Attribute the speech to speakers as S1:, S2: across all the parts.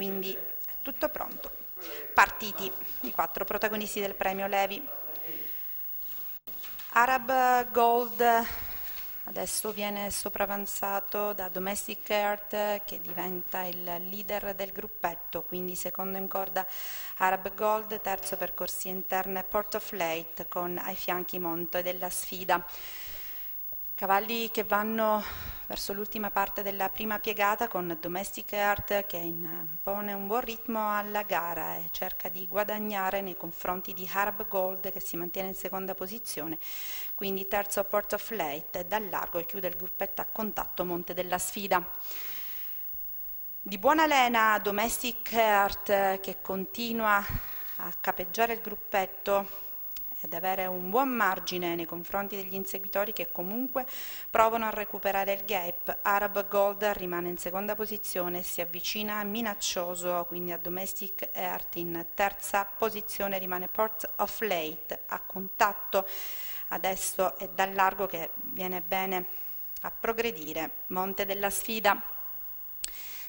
S1: quindi tutto pronto. Partiti i quattro protagonisti del premio Levi. Arab Gold adesso viene sopravanzato da Domestic Earth che diventa il leader del gruppetto, quindi secondo in corda Arab Gold, terzo per corsie interne Port of Late con ai fianchi Monte della Sfida. Cavalli che vanno verso l'ultima parte della prima piegata con Domestic Art che impone un buon ritmo alla gara e cerca di guadagnare nei confronti di Harb Gold che si mantiene in seconda posizione, quindi terzo Port of Late dal largo e chiude il gruppetto a contatto Monte della Sfida. Di buona lena Domestic Art che continua a capeggiare il gruppetto ed avere un buon margine nei confronti degli inseguitori che comunque provano a recuperare il gap. Arab Gold rimane in seconda posizione e si avvicina a minaccioso, quindi a Domestic Earth. In terza posizione rimane Port of Late a contatto adesso è dal largo che viene bene a progredire. Monte della sfida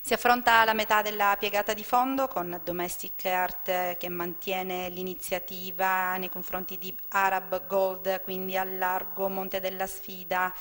S1: si affronta la metà della piegata di fondo con Domestic Art che mantiene l'iniziativa nei confronti di Arab Gold, quindi a largo Monte della Sfida,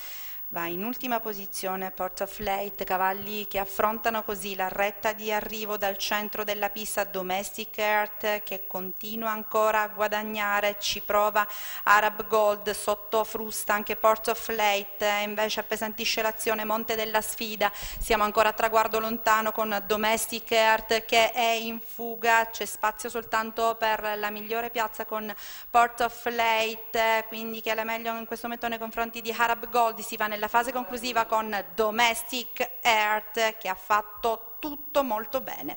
S1: va in ultima posizione Port of Late, cavalli che affrontano così la retta di arrivo dal centro della pista Domestic Earth che continua ancora a guadagnare, ci prova Arab Gold, sotto frusta anche Port of Late, invece appesantisce l'azione Monte della Sfida, siamo ancora a traguardo lontano con Domestic Earth che è in fuga, c'è spazio soltanto per la migliore piazza con Port of Late, quindi che è la meglio in questo momento nei confronti di Arab Gold, si va nella nella fase conclusiva con Domestic Earth che ha fatto tutto molto bene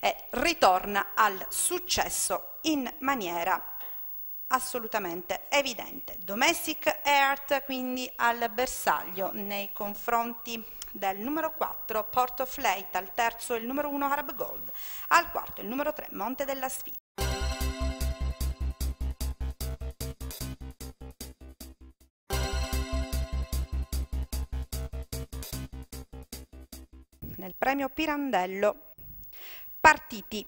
S1: e ritorna al successo in maniera assolutamente evidente. Domestic Earth quindi al bersaglio nei confronti del numero 4 Port of Late, al terzo il numero 1 Arab Gold, al quarto il numero 3 Monte della Sfida. Premio Pirandello. Partiti.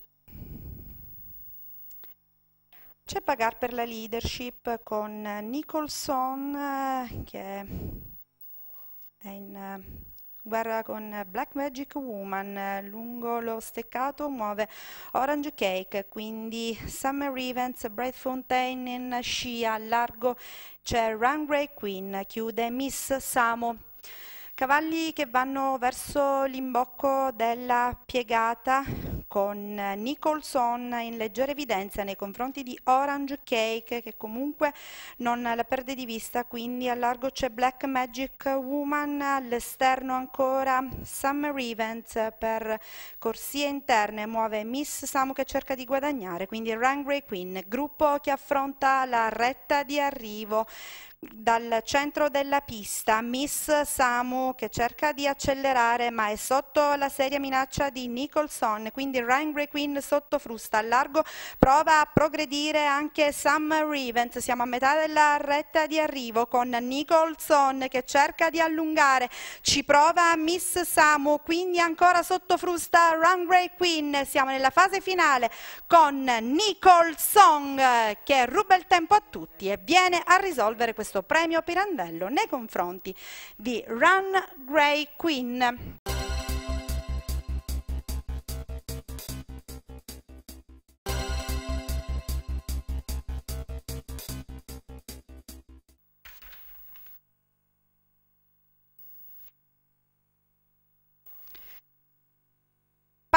S1: C'è Pagar per la leadership con Nicholson eh, che è in eh, guerra con Black Magic Woman, eh, lungo lo steccato muove Orange Cake, quindi Summer Events, Bright Fountain in scia, largo c'è Run Runway Queen, chiude Miss Samo. Cavalli che vanno verso l'imbocco della piegata con Nicholson in leggera evidenza nei confronti di Orange Cake che comunque non la perde di vista, quindi al largo c'è Black Magic Woman, all'esterno ancora Summer Events per corsie interne, muove Miss Samu che cerca di guadagnare, quindi Rangray Queen, gruppo che affronta la retta di arrivo dal centro della pista Miss Samu che cerca di accelerare ma è sotto la seria minaccia di Nicholson quindi quindi Rhine Queen sotto frusta al largo prova a progredire anche Sam Revent, siamo a metà della retta di arrivo con Nicholson che cerca di allungare, ci prova Miss Samu, quindi ancora sotto frusta Rhine Queen, siamo nella fase finale con Nicholson che ruba il tempo a tutti e viene a risolvere questo premio Pirandello nei confronti di Run Grey Queen.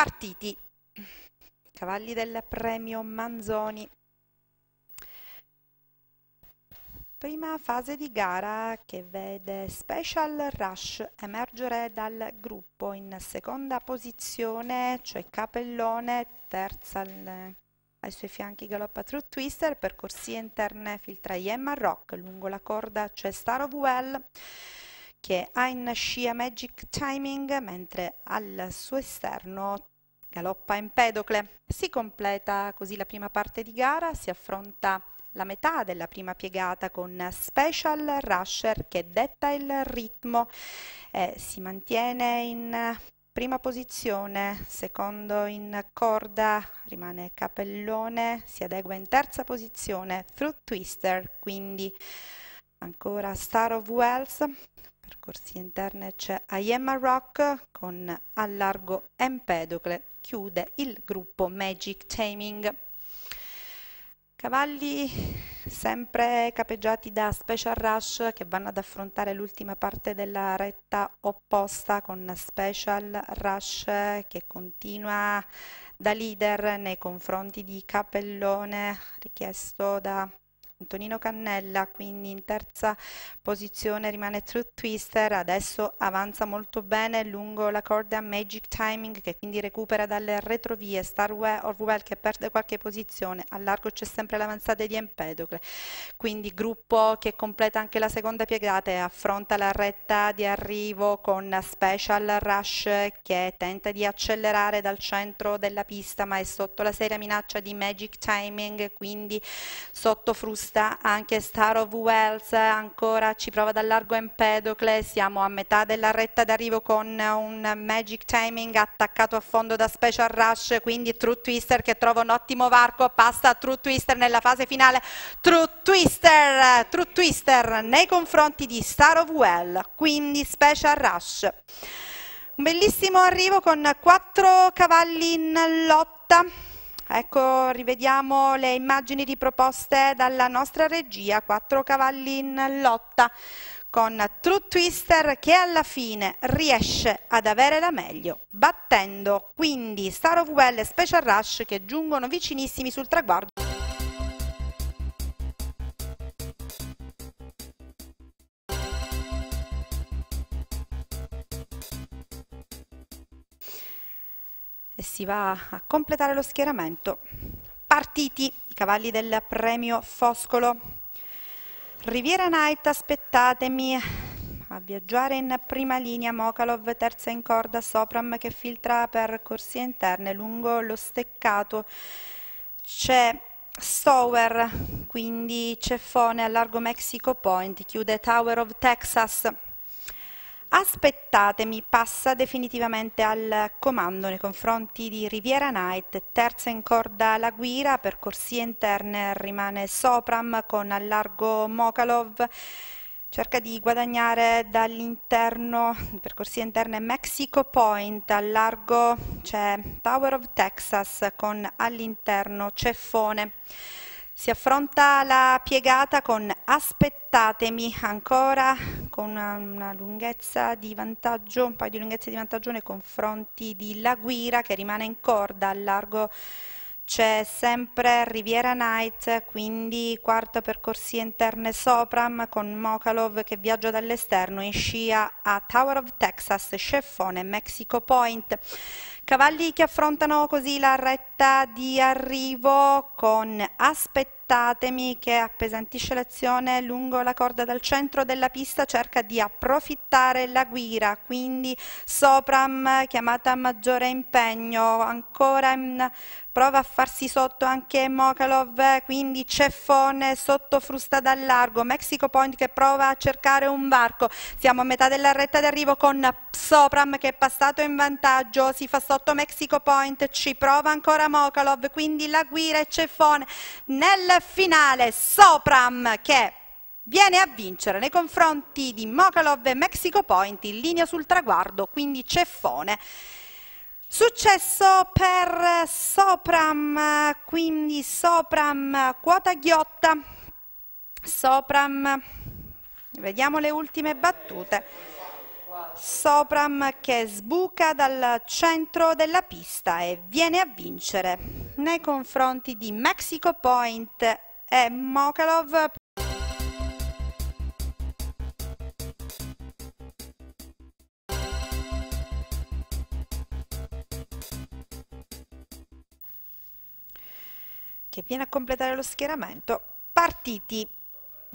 S1: partiti. Cavalli del premio Manzoni. Prima fase di gara che vede Special Rush emergere dal gruppo in seconda posizione, cioè Capellone, terza al, ai suoi fianchi galoppa True Twister, per corsie interne filtra Yemma Rock, lungo la corda c'è Well che ha in scia Magic Timing, mentre al suo esterno galoppa Empedocle. Si completa così la prima parte di gara, si affronta la metà della prima piegata con Special Rusher che detta il ritmo e si mantiene in prima posizione, secondo in corda, rimane Capellone, si adegua in terza posizione, Through Twister, quindi ancora Star of Wells, corsie interne c'è Iemma Rock con Al largo Empedocle, chiude il gruppo Magic Taming. Cavalli sempre capeggiati da Special Rush che vanno ad affrontare l'ultima parte della retta opposta con Special Rush che continua da leader nei confronti di Capellone richiesto da Antonino Cannella, quindi in terza posizione rimane Truth Twister, adesso avanza molto bene lungo la corda Magic Timing che quindi recupera dalle retrovie, Star of Well che perde qualche posizione, al largo c'è sempre l'avanzata di Empedocle, quindi gruppo che completa anche la seconda piegata e affronta la retta di arrivo con Special Rush che tenta di accelerare dal centro della pista ma è sotto la seria minaccia di Magic Timing, quindi sotto frusta giusta, anche Star of Wells ancora ci prova dal largo Empedocle, siamo a metà della retta d'arrivo con un Magic Timing attaccato a fondo da Special Rush, quindi True Twister che trova un ottimo varco, passa True Twister nella fase finale, True Twister, True Twister nei confronti di Star of Well, quindi Special Rush. Un bellissimo arrivo con 4 cavalli in lotta. Ecco, rivediamo le immagini riproposte dalla nostra regia, quattro cavalli in lotta con True Twister che alla fine riesce ad avere la meglio, battendo quindi Star of Well e Special Rush che giungono vicinissimi sul traguardo. e si va a completare lo schieramento. Partiti i cavalli del premio Foscolo. Riviera Knight, aspettatemi a viaggiare in prima linea Mokalov terza in corda Sopram che filtra per corsie interne lungo lo steccato c'è Stower quindi Ceffone a largo Mexico Point chiude Tower of Texas Aspettatemi passa definitivamente al comando nei confronti di Riviera Night, terza in corda la guira, per corsie interne rimane Sopram con al largo Mokalov, cerca di guadagnare dall'interno, per corsie interne Mexico Point, al largo c'è Tower of Texas con all'interno Ceffone. Si affronta la piegata con aspettatemi ancora con una, una, lunghezza di vantaggio, un paio di lunghezze di vantaggio nei confronti di La Guira che rimane in corda al largo c'è sempre Riviera Night, quindi quarta percorsia interne Sopram con Mokalov che viaggia dall'esterno in scia a Tower of Texas, Sceffone, Mexico Point. Cavalli che affrontano così la retta di arrivo con aspettative Ascoltatemi che appesantisce l'azione lungo la corda dal centro della pista, cerca di approfittare la guira quindi sopram chiamata a maggiore impegno, ancora in prova a farsi sotto anche Mokalov, quindi Ceffone sotto frusta dal largo, Mexico Point che prova a cercare un varco, siamo a metà della retta d'arrivo con Sopram che è passato in vantaggio, si fa sotto Mexico Point, ci prova ancora Mokalov, quindi la guida e Ceffone nel finale Sopram che viene a vincere nei confronti di Mokalov e Mexico Point in linea sul traguardo, quindi Ceffone. Successo per Sopram, quindi Sopram quota ghiotta, Sopram, vediamo le ultime battute. Sopram che sbuca dal centro della pista e viene a vincere nei confronti di Mexico Point e Mokalov. che viene a completare lo schieramento partiti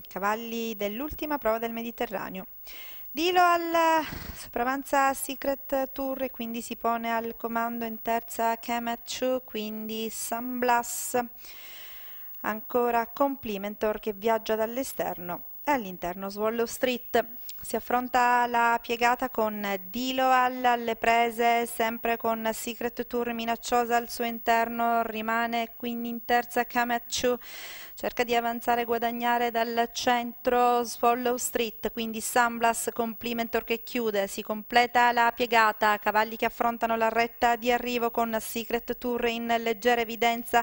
S1: cavalli dell'ultima prova del Mediterraneo Dilo al eh, sopravanza Secret Tour e quindi si pone al comando in terza Kemetsu, quindi Sunblast. Ancora Complimentor che viaggia dall'esterno All'interno Swallow Street si affronta la piegata con Diloal alle prese, sempre con Secret Tour minacciosa al suo interno, rimane quindi in terza Kamachu, cerca di avanzare e guadagnare dal centro Swallow Street, quindi Sunblast con Plimentor che chiude, si completa la piegata, cavalli che affrontano la retta di arrivo con Secret Tour in leggera evidenza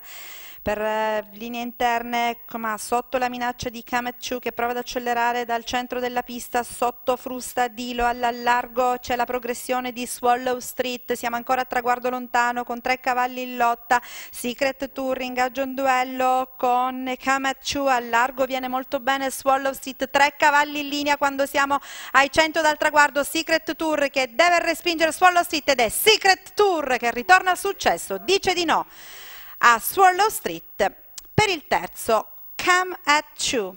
S1: per eh, linee interne, ma sotto la minaccia di Kamachu che prova ad accendere accelerare dal centro della pista sotto Frusta Dilo all'allargo c'è la progressione di Swallow Street siamo ancora a traguardo lontano con tre cavalli in lotta Secret Tour ingaggio un duello con Kamachu all'argo viene molto bene Swallow Street tre cavalli in linea quando siamo ai 100 dal traguardo Secret Tour che deve respingere Swallow Street ed è Secret Tour che ritorna al successo dice di no a Swallow Street per il terzo Come at You.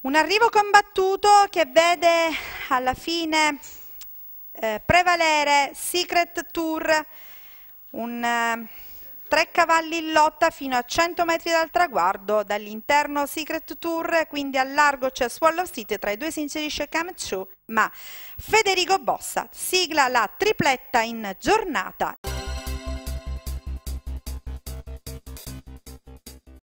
S1: Un arrivo combattuto che vede alla fine eh, prevalere Secret Tour, un, eh, tre cavalli in lotta fino a 100 metri dal traguardo, dall'interno Secret Tour, quindi al largo c'è Swallow City, tra i due si inserisce Camchu, ma Federico Bossa sigla la tripletta in giornata.